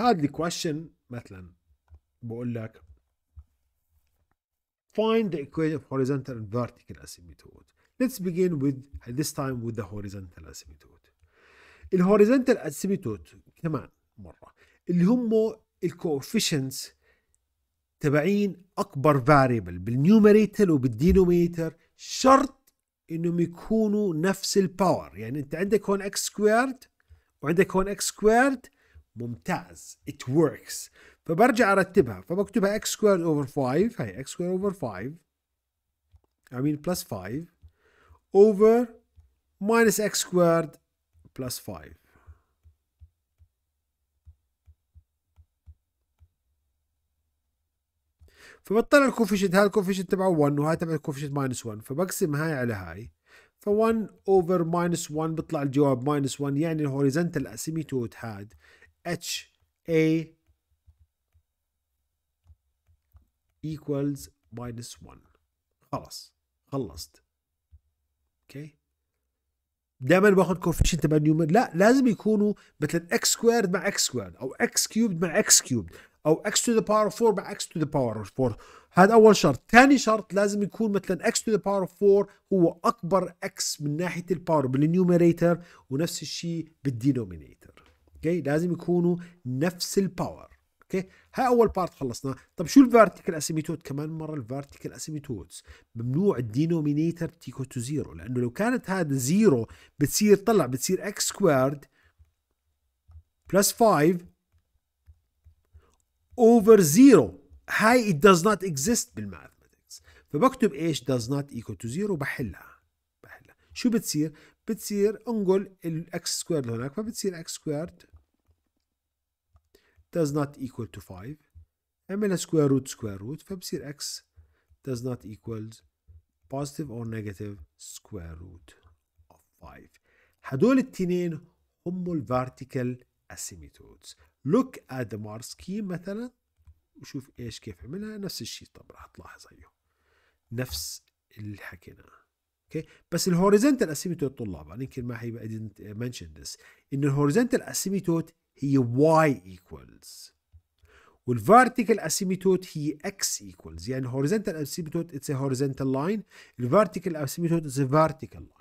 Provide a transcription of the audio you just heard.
هذا الكويشن مثلا بقول لك find the equation of horizontal and vertical asymptote let's begin with this time with the horizontal asymptote horizontal asymptote كمان مره اللي هم coefficients تبعين اكبر variable بالنيومريتر وبالدينوميتر شرط انهم يكونوا نفس الباور يعني انت عندك هون x squared وعندك هون x squared ممتاز it works فبرجع ارتبها فبكتبها x squared over 5 هي x squared over 5 I mean plus 5 over minus x squared plus 5 فبطلع الكوفيشنت هاي الكوفيشنت تبعه 1 وهاي تبع الكوفيشنت ماينس 1 فبقسم هاي على هاي ف1 اوفر ماينس 1 بيطلع الجواب ماينس 1 يعني الهوريزنتال اسيميتوت هاد H A equals minus 1 خلاص خلصت اوكي دائما باخذ كوفيشنت تبع نيومن لا لازم يكونوا مثلا x squared مع x squared او x cubed مع x cubed او to the power of 4 مع to the power of 4 هذا اول شرط ثاني شرط لازم يكون مثلا to the power of 4 هو اكبر x من ناحيه الباور بالنيوميريتر ونفس الشيء بالدينومينيتر اوكي لازم يكونوا نفس الباور اوكي هاي اول بارت خلصنا طب شو الفيرتيكال اسيميتود كمان مره الفيرتيكال اسيميتودز ممنوع الدينومينيتر تيكو تو زيرو لانه لو كانت هذا زيرو بتصير طلع بتصير اكس سكويرد بلس 5 اوفر زيرو هاي it does not exist بالماثماتكس فبكتب ايش does not equal to zero بحلها بحلها شو بتصير بتصير انقل الاكس سكويرد لهناك فبتصير اكس سكويرد does not equal to 5 اعملها سكوير روت سكوير روت فبصير x does not equal positive or negative square root of 5 هدول التنين هم ال vertical asymptotes look at the Mars scheme مثلا وشوف ايش كيف عملها نفس الشيء طب راح تلاحظ هيو أيوه. نفس اللي حكيناه اوكي بس الهوريزونتال اسيميتوت طلاب يمكن ما هي I didn't mention this ان الهوريزونتال اسيميتوت هي y equals والvertical asymptote هي x equals يعني horizontal asymptote it's a horizontal line الvertical asymptote is a vertical line